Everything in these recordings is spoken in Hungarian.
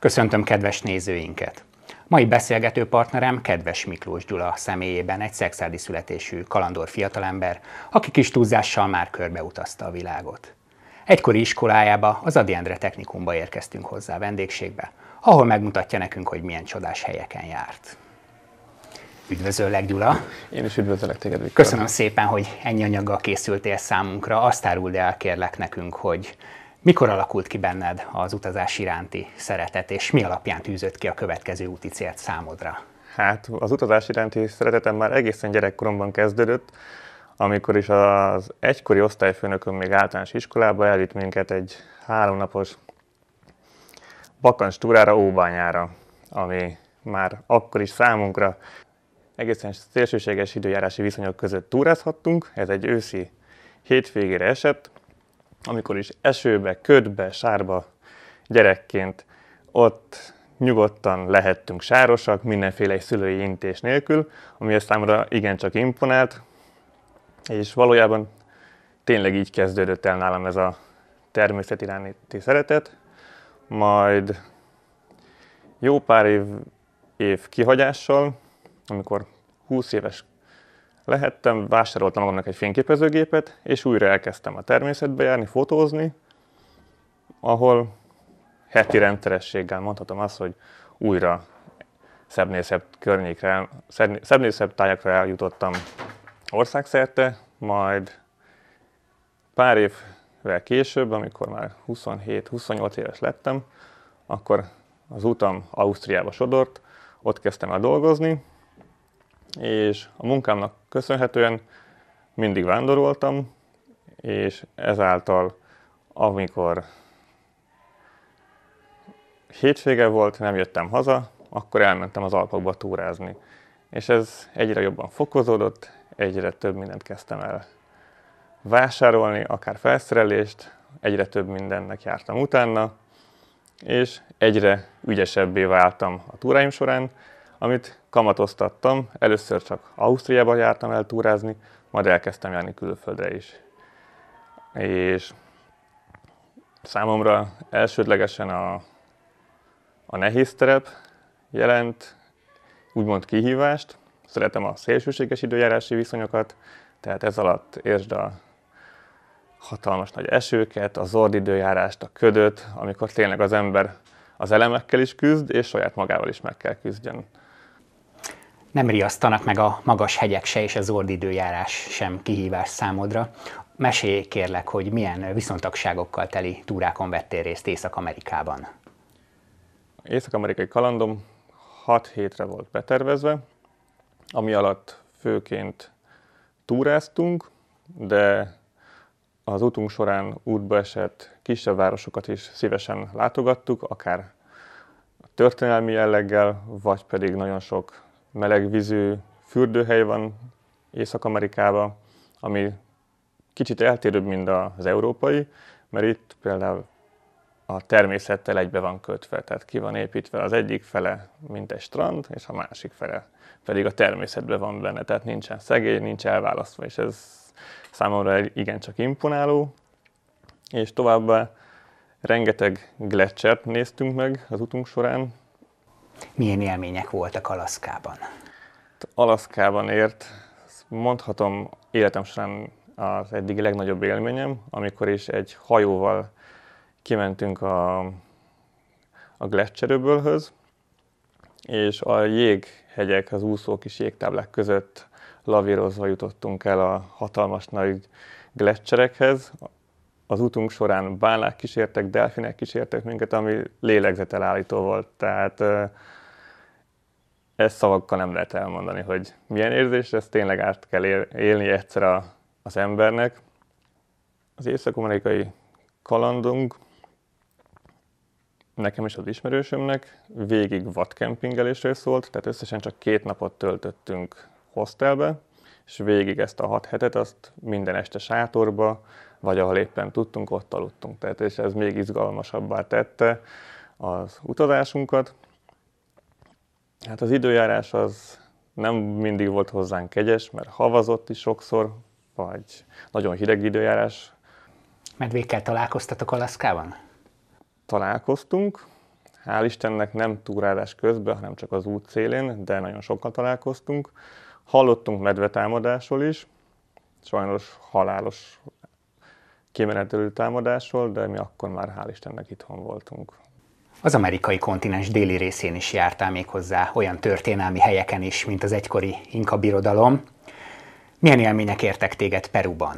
Köszöntöm kedves nézőinket! Mai beszélgető partnerem Kedves Miklós Gyula személyében egy szexádi születésű kalandor fiatalember, aki kis túlzással már körbeutazta a világot. Egykori iskolájába, az Adi Endre Technikumba érkeztünk hozzá vendégségbe, ahol megmutatja nekünk, hogy milyen csodás helyeken járt. Üdvözöllek, Gyula! Én is üdvözöllek téged, Viktor. Köszönöm szépen, hogy ennyi anyaggal készültél számunkra. Azt áruld el, kérlek nekünk, hogy mikor alakult ki benned az utazás iránti szeretet, és mi alapján tűzött ki a következő úti célt számodra? Hát az utazás iránti szeretetem már egészen gyerekkoromban kezdődött, amikor is az egykori osztályfőnököm még általános iskolába elvitt minket egy háromnapos bakancs túrára Óbányára, ami már akkor is számunkra egészen szélsőséges időjárási viszonyok között túrázhattunk. Ez egy őszi hétvégére esett, amikor is esőbe, ködbe, sárba gyerekként ott nyugodtan lehettünk sárosak, mindenféle szülői intés nélkül, ami a számra igencsak imponált, és valójában tényleg így kezdődött el nálam ez a természet iránti szeretet, majd jó pár év, év kihagyással, amikor 20 éves lehettem, vásároltam magamnak egy fényképezőgépet, és újra elkezdtem a természetbe járni, fotózni, ahol heti rendszerességgel mondhatom azt, hogy újra szebbnél szebb környékre, szebb szebb tájakra eljutottam országszerte, majd pár évvel később, amikor már 27-28 éves lettem, akkor az utam Ausztriába sodort, ott kezdtem el dolgozni, és a munkámnak köszönhetően mindig vándoroltam, és ezáltal, amikor hétvége volt, nem jöttem haza, akkor elmentem az Alpokba túrázni. És ez egyre jobban fokozódott, egyre több mindent kezdtem el vásárolni, akár felszerelést, egyre több mindennek jártam utána, és egyre ügyesebbé váltam a túráim során, amit kamatoztattam. Először csak Ausztriába jártam el túrázni, majd elkezdtem járni külföldre is. És számomra elsődlegesen a, a nehéz terep jelent úgymond kihívást. Szeretem a szélsőséges időjárási viszonyokat, tehát ez alatt értsd a hatalmas nagy esőket, a zord időjárást, a ködöt, amikor tényleg az ember az elemekkel is küzd, és saját magával is meg kell küzdjön. Nem riasztanak meg a magas hegyek se, és az időjárás sem kihívás számodra. Mesélj kérlek, hogy milyen viszontagságokkal teli túrákon vettél részt Észak-Amerikában. Észak-amerikai kalandom 6 hétre volt betervezve, ami alatt főként túráztunk, de az útunk során útba esett kisebb városokat is szívesen látogattuk, akár történelmi jelleggel, vagy pedig nagyon sok melegvízű fürdőhely van Észak-Amerikában, ami kicsit eltérőbb, mint az európai, mert itt például a természettel egybe van kötve, tehát ki van építve az egyik fele, mint egy strand, és a másik fele pedig a természetbe van benne, tehát nincsen szegély, nincs elválasztva, és ez számomra igencsak imponáló. És továbbá rengeteg gletszert néztünk meg az utunk során, milyen élmények voltak Alaszkában? Alaszkában ért, mondhatom életem során az eddig legnagyobb élményem, amikor is egy hajóval kimentünk a, a Gletscheröbölhöz, és a jéghegyek, az úszó kis jégtáblák között lavírozva jutottunk el a hatalmas nagy gletscherekhez, az útunk során bálák kísértek, delfinek kísértek minket, ami lélegzetelállító volt. Tehát ezt szavakkal nem lehet elmondani, hogy milyen érzés, ezt tényleg át kell élni egyszer a, az embernek. Az észak-amerikai kalandunk nekem és az ismerősömnek végig vadkempingelésről szólt, tehát összesen csak két napot töltöttünk hostelbe, és végig ezt a hat hetet azt minden este sátorba, vagy ahol éppen tudtunk, ott aludtunk. Tehát, és ez még izgalmasabbá tette az utazásunkat. Hát az időjárás az nem mindig volt hozzánk kegyes, mert havazott is sokszor, vagy nagyon hideg időjárás. Medvékkel találkoztatok Alaszkában? Találkoztunk, hál' Istennek nem túrálás közben, hanem csak az út szélén, de nagyon sokkal találkoztunk. Hallottunk medvetámadásról is, sajnos halálos kimenetelő támadásról, de mi akkor már hál' Istennek itthon voltunk. Az amerikai kontinens déli részén is jártál még hozzá olyan történelmi helyeken is, mint az egykori Inka birodalom. Milyen élmények értek téged Peruban?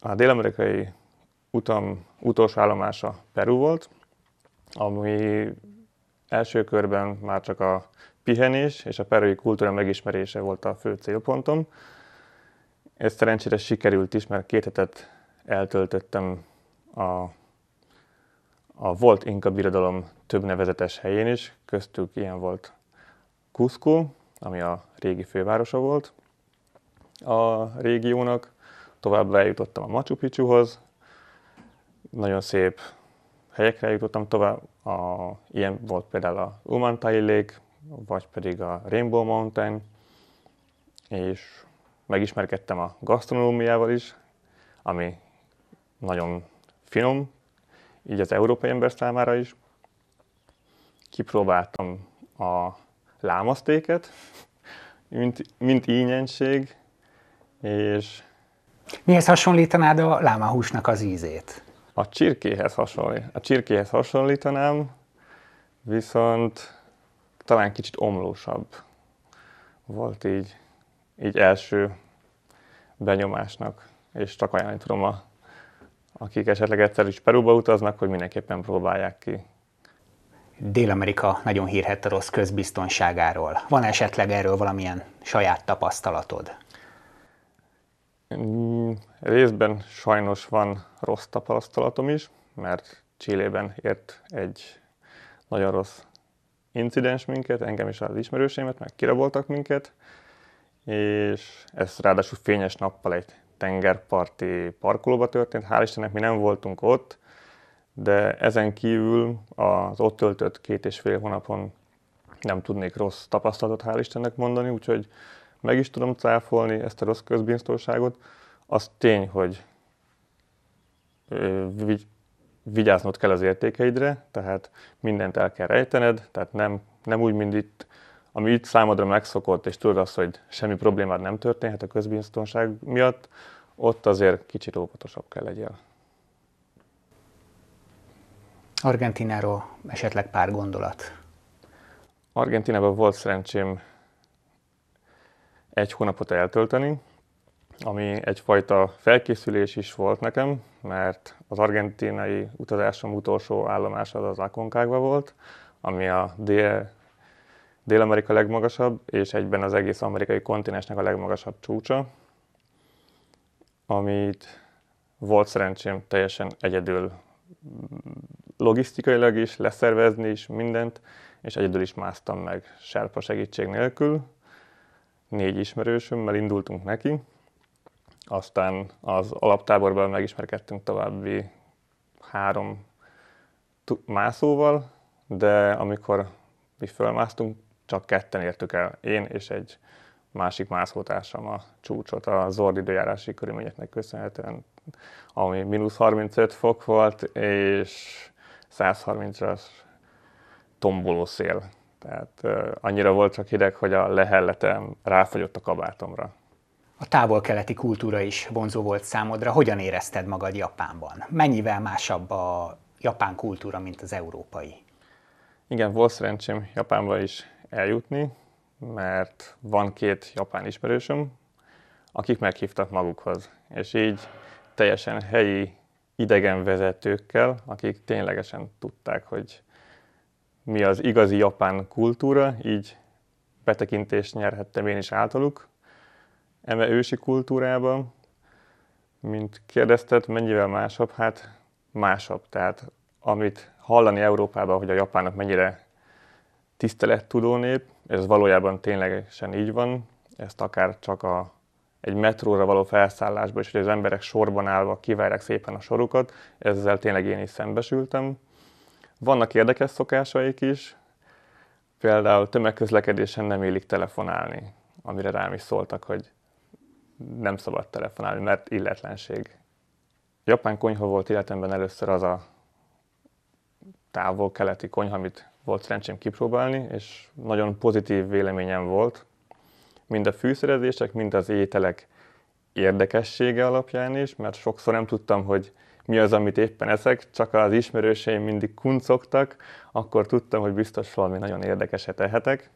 A dél-amerikai utam utolsó állomása Peru volt, ami első körben már csak a pihenés és a perői kultúra megismerése volt a fő célpontom. Ez szerencsére sikerült is, mert két hetet eltöltöttem a, a volt Inka birodalom több nevezetes helyén is, köztük ilyen volt Cusco, ami a régi fővárosa volt a régiónak, továbbá eljutottam a Machu Picchuhoz, nagyon szép helyekre jutottam tovább, a, ilyen volt például a Umantai Lake, vagy pedig a Rainbow Mountain, és megismerkedtem a gasztronómiával is, ami nagyon finom, így az európai ember számára is. Kipróbáltam a lámasztéket, mint, mint ínyenség, és... Mihez hasonlítanád a lámahúsnak az ízét? A csirkéhez hasonlít. A csirkéhez hasonlítanám, viszont talán kicsit omlósabb volt így, így első benyomásnak, és csak ajánlani tudom, a, akik esetleg egyszer is Perúba utaznak, hogy mindenképpen próbálják ki. Dél-Amerika nagyon hírhet a rossz közbiztonságáról. Van esetleg erről valamilyen saját tapasztalatod? Mm, részben sajnos van rossz tapasztalatom is, mert Csillében ért egy nagyon rossz incidens minket, engem is az ismerőseimet, meg kiraboltak minket, és ez ráadásul fényes nappal egy tengerparti parkolóba történt. Hál' Istennek mi nem voltunk ott, de ezen kívül az ott töltött két és fél hónapon nem tudnék rossz tapasztalatot hál' Istennek mondani, úgyhogy meg is tudom cáfolni ezt a rossz közbiztonságot. Az tény, hogy vigyáznod kell az értékeidre, tehát mindent el kell rejtened, tehát nem, nem úgy, mint itt, ami itt számodra megszokott, és tudod azt, hogy semmi problémád nem történhet a közbiztonság miatt, ott azért kicsit óvatosabb kell legyél. Argentináról esetleg pár gondolat. Argentinában volt szerencsém egy hónapot eltölteni, ami egyfajta felkészülés is volt nekem, mert az argentinai utazásom utolsó állomása az az Aconcagua volt, ami a dél, Dél-Amerika legmagasabb, és egyben az egész amerikai kontinensnek a legmagasabb csúcsa, amit volt szerencsém teljesen egyedül logisztikailag is, leszervezni is mindent, és egyedül is másztam meg serpa segítség nélkül. Négy ismerősömmel indultunk neki, aztán az alaptáborban megismerkedtünk további három mászóval, de amikor mi fölmásztunk, csak ketten értük el, én és egy másik mászótársam a csúcsot a zord időjárási körülményeknek köszönhetően, ami mínusz 35 fok volt, és 130-as tomboló szél. Tehát uh, annyira volt csak hideg, hogy a lehelletem ráfagyott a kabátomra. A távol-keleti kultúra is vonzó volt számodra. Hogyan érezted magad Japánban? Mennyivel másabb a japán kultúra, mint az európai? Igen, volt szerencsém Japánba is eljutni, mert van két japán ismerősöm, akik meghívtak magukhoz. És így teljesen helyi idegenvezetőkkel, akik ténylegesen tudták, hogy mi az igazi japán kultúra, így betekintést nyerhettem én is általuk, eme ősi kultúrában, mint kérdezted, mennyivel másabb? Hát másabb. Tehát amit hallani Európában, hogy a japánok mennyire tisztelettudó nép, ez valójában ténylegesen így van, ezt akár csak a, egy metróra való felszállásba is, hogy az emberek sorban állva kivárják szépen a sorukat, ezzel tényleg én is szembesültem. Vannak érdekes szokásaik is, például tömegközlekedésen nem élik telefonálni, amire rám is szóltak, hogy nem szabad telefonálni, mert illetlenség. Japán konyha volt életemben először az a távol-keleti konyha, amit volt szerencsém kipróbálni, és nagyon pozitív véleményem volt. Mind a fűszerezések, mind az ételek érdekessége alapján is, mert sokszor nem tudtam, hogy mi az, amit éppen eszek, csak az ismerőseim mindig kuncogtak, akkor tudtam, hogy biztos valami nagyon érdekeset ehetek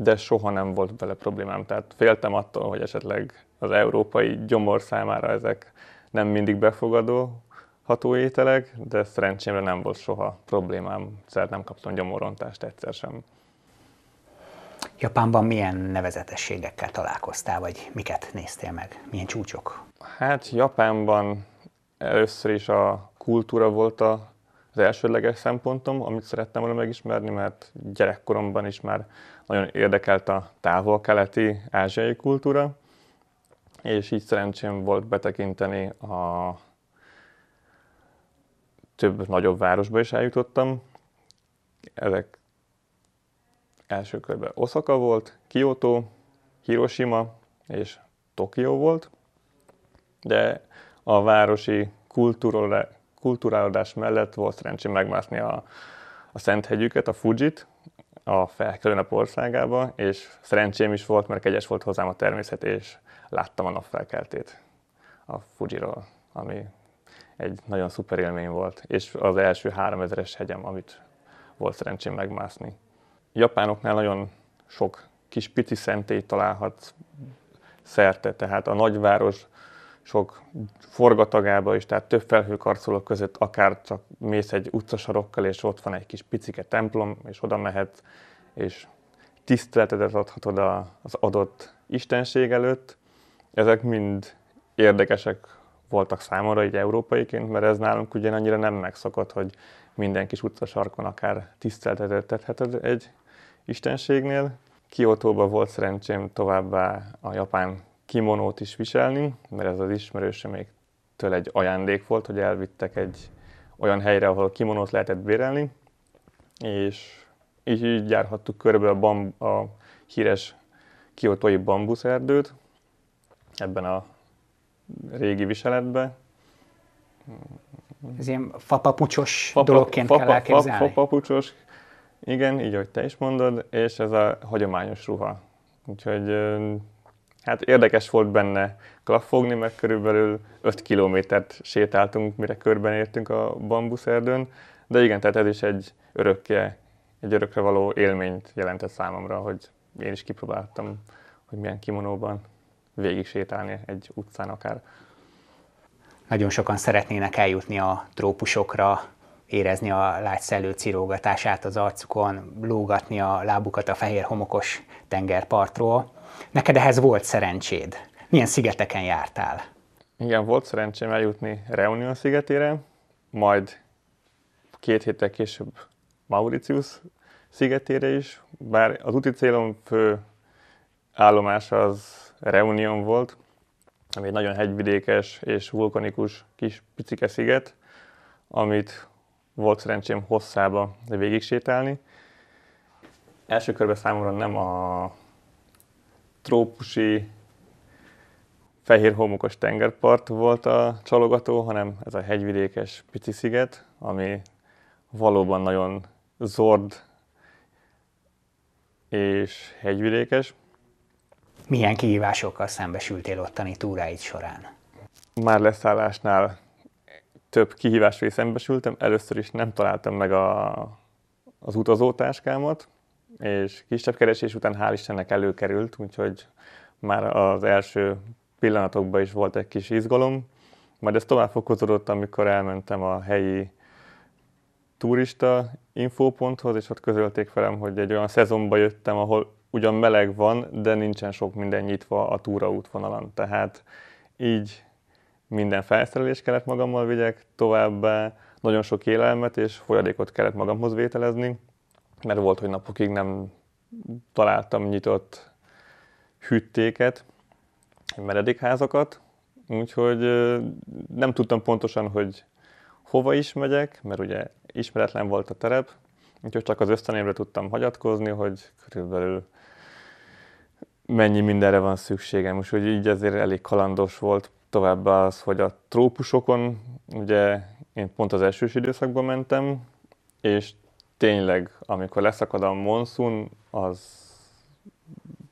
de soha nem volt vele problémám. Tehát féltem attól, hogy esetleg az európai gyomor számára ezek nem mindig befogadó ható ételek, de szerencsémre nem volt soha problémám, szert nem kaptam gyomorontást egyszer sem. Japánban milyen nevezetességekkel találkoztál, vagy miket néztél meg? Milyen csúcsok? Hát Japánban először is a kultúra volt az elsődleges szempontom, amit szerettem volna megismerni, mert gyerekkoromban is már nagyon érdekelt a távol-keleti ázsiai kultúra, és így szerencsém volt betekinteni a több nagyobb városba is eljutottam. Ezek első körben Osaka volt, Kyoto, Hiroshima és Tokió volt, de a városi kulturálódás mellett volt szerencsém megmászni a, a Szenthegyüket, a Fujit, a felkelőnap országába, és szerencsém is volt, mert egyes volt hozzám a természet, és láttam a napfelkeltét a Fujiról, ami egy nagyon szuper élmény volt, és az első 3000-es hegyem, amit volt szerencsém megmászni. Japánoknál nagyon sok kis pici szentély találhat szerte, tehát a nagyváros sok forgatagába is, tehát több felhőkarcolók között akár csak mész egy utcasarokkal, és ott van egy kis picike templom, és oda mehetsz, és tiszteletedet adhatod az adott istenség előtt. Ezek mind érdekesek voltak számomra így európaiként, mert ez nálunk ugye annyira nem megszokott, hogy minden kis utcasarkon akár tiszteletedet tetheted egy istenségnél. Kiotóban volt szerencsém továbbá a japán kimonót is viselni, mert ez az ismerőse még től egy ajándék volt, hogy elvittek egy olyan helyre, ahol kimonót lehetett bérelni, és így, így járhattuk körbe a, bamb- a híres kiotói bambuszerdőt ebben a régi viseletben. Ez ilyen fapapucsos fapa, dologként fapa, kell elképzelni. Fapapucsos, igen, így, ahogy te is mondod, és ez a hagyományos ruha. Úgyhogy Hát érdekes volt benne klaffogni, mert körülbelül 5 kilométert sétáltunk, mire értünk a bambuszerdőn, de igen, tehát ez is egy örökké, egy örökre való élményt jelentett számomra, hogy én is kipróbáltam, hogy milyen kimonóban végig sétálni egy utcán akár. Nagyon sokan szeretnének eljutni a trópusokra, érezni a látszelő cirógatását az arcukon, lógatni a lábukat a fehér homokos tengerpartról. Neked ehhez volt szerencséd. Milyen szigeteken jártál? Igen, volt szerencsém eljutni Reunion szigetére, majd két héttel később Mauritius szigetére is, bár az úti célom fő állomása az Reunion volt, ami egy nagyon hegyvidékes és vulkanikus kis picike sziget, amit volt szerencsém hosszába végig sétálni. Első körben számomra nem a trópusi fehér homokos tengerpart volt a csalogató, hanem ez a hegyvidékes pici sziget, ami valóban nagyon zord és hegyvidékes. Milyen kihívásokkal szembesültél ottani túráid során? Már leszállásnál több kihívás is szembesültem. Először is nem találtam meg a, az utazótáskámat, és kisebb keresés után hál' Istennek előkerült, úgyhogy már az első pillanatokban is volt egy kis izgalom. Majd ez tovább fokozódott, amikor elmentem a helyi turista infóponthoz, és ott közölték velem, hogy egy olyan szezonba jöttem, ahol ugyan meleg van, de nincsen sok minden nyitva a túraútvonalon. Tehát így minden felszerelést kellett magammal vigyek, továbbá nagyon sok élelmet és folyadékot kellett magamhoz vételezni, mert volt, hogy napokig nem találtam nyitott hűtéket, meredékházakat, úgyhogy nem tudtam pontosan, hogy hova is megyek, mert ugye ismeretlen volt a terep, úgyhogy csak az ösztönémre tudtam hagyatkozni, hogy körülbelül mennyi mindenre van szükségem, úgyhogy így azért elég kalandos volt Továbbá az, hogy a trópusokon, ugye én pont az esős időszakban mentem, és tényleg, amikor leszakad a monszun, az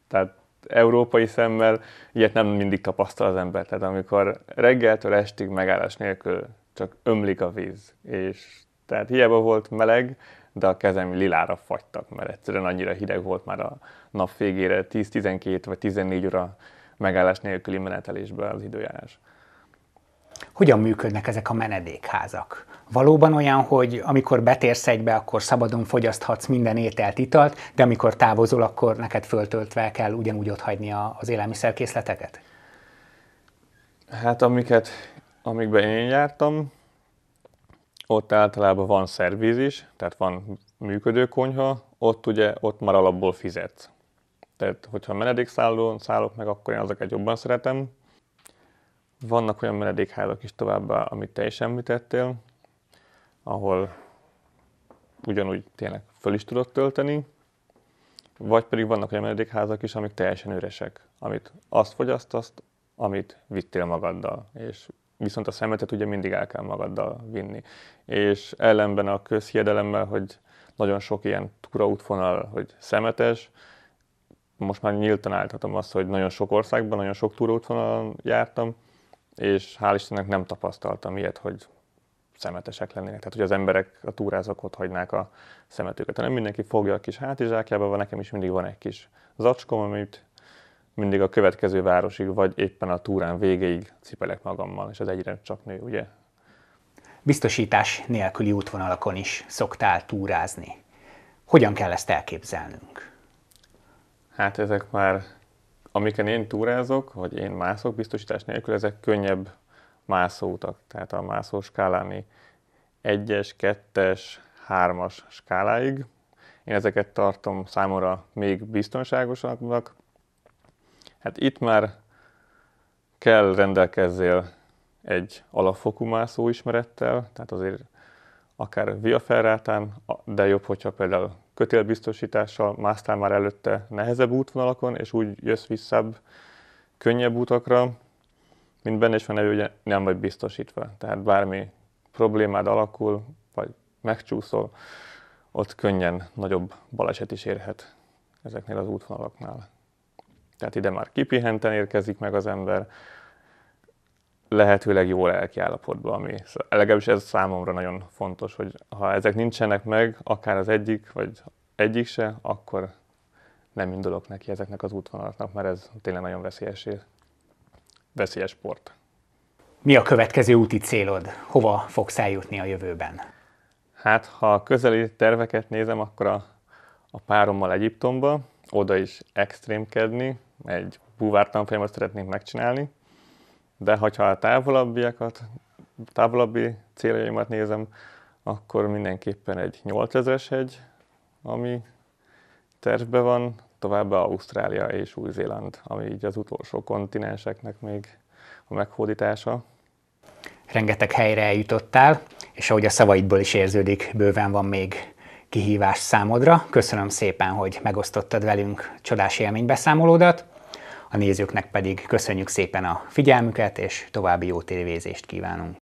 tehát európai szemmel ilyet nem mindig tapasztal az ember. Tehát amikor reggeltől estig megállás nélkül csak ömlik a víz, és tehát hiába volt meleg, de a kezem lilára fagytak, mert egyszerűen annyira hideg volt már a nap végére, 10-12 vagy 14 óra megállás nélküli menetelésből az időjárás. Hogyan működnek ezek a menedékházak? Valóban olyan, hogy amikor betérsz egybe, akkor szabadon fogyaszthatsz minden ételt, italt, de amikor távozol, akkor neked föltöltve kell ugyanúgy ott hagyni az élelmiszerkészleteket? Hát amiket, amikben én jártam, ott általában van szervíz is, tehát van működő konyha, ott ugye ott már alapból fizetsz. Tehát, hogyha menedékszállón szállok meg, akkor én azokat jobban szeretem. Vannak olyan menedékházak is továbbá, amit te is említettél, ahol ugyanúgy tényleg föl is tudod tölteni, vagy pedig vannak olyan menedékházak is, amik teljesen üresek, amit azt fogyasztasz, amit vittél magaddal, és viszont a szemetet ugye mindig el kell magaddal vinni. És ellenben a közhiedelemmel, hogy nagyon sok ilyen túraútvonal, hogy szemetes, most már nyíltan állíthatom azt, hogy nagyon sok országban, nagyon sok túróútvonalon jártam, és hál' Istennek nem tapasztaltam ilyet, hogy szemetesek lennének. Tehát, hogy az emberek, a túrázók ott hagynák a szemetüket, nem mindenki fogja a kis hátizsákjába, van nekem is mindig van egy kis zacskom, amit mindig a következő városig, vagy éppen a túrán végéig cipelek magammal, és ez egyre csak nő, ugye? Biztosítás nélküli útvonalakon is szoktál túrázni. Hogyan kell ezt elképzelnünk? Hát ezek már, amiken én túrázok, vagy én mászok biztosítás nélkül, ezek könnyebb mászóutak, tehát a mászó skáláni 1-es, 2-es, 3-as skáláig. Én ezeket tartom számomra még biztonságosabbnak. Hát itt már kell rendelkezzél egy alapfokú mászó ismerettel, tehát azért akár Via Ferrátán, de jobb, hogyha például kötélbiztosítással másztál már előtte nehezebb útvonalakon, és úgy jössz vissza könnyebb útakra, mint benne is van elő, hogy nem vagy biztosítva. Tehát bármi problémád alakul, vagy megcsúszol, ott könnyen nagyobb baleset is érhet ezeknél az útvonalaknál. Tehát ide már kipihenten érkezik meg az ember, lehetőleg jó lelki állapotba, ami legalábbis ez számomra nagyon fontos, hogy ha ezek nincsenek meg, akár az egyik, vagy egyik se, akkor nem indulok neki ezeknek az útvonalaknak, mert ez tényleg nagyon veszélyes, veszélyes sport. Mi a következő úti célod? Hova fogsz eljutni a jövőben? Hát, ha a közeli terveket nézem, akkor a, a párommal Egyiptomba, oda is extrémkedni, egy búvártanfolyamot szeretnénk megcsinálni, de ha a távolabbiakat, távolabbi céljaimat nézem, akkor mindenképpen egy 8000-es hegy, ami tervben van, továbbá Ausztrália és Új-Zéland, ami így az utolsó kontinenseknek még a meghódítása. Rengeteg helyre eljutottál, és ahogy a szavaidból is érződik, bőven van még kihívás számodra. Köszönöm szépen, hogy megosztottad velünk csodás élménybeszámolódat a nézőknek pedig köszönjük szépen a figyelmüket, és további jó tévézést kívánunk!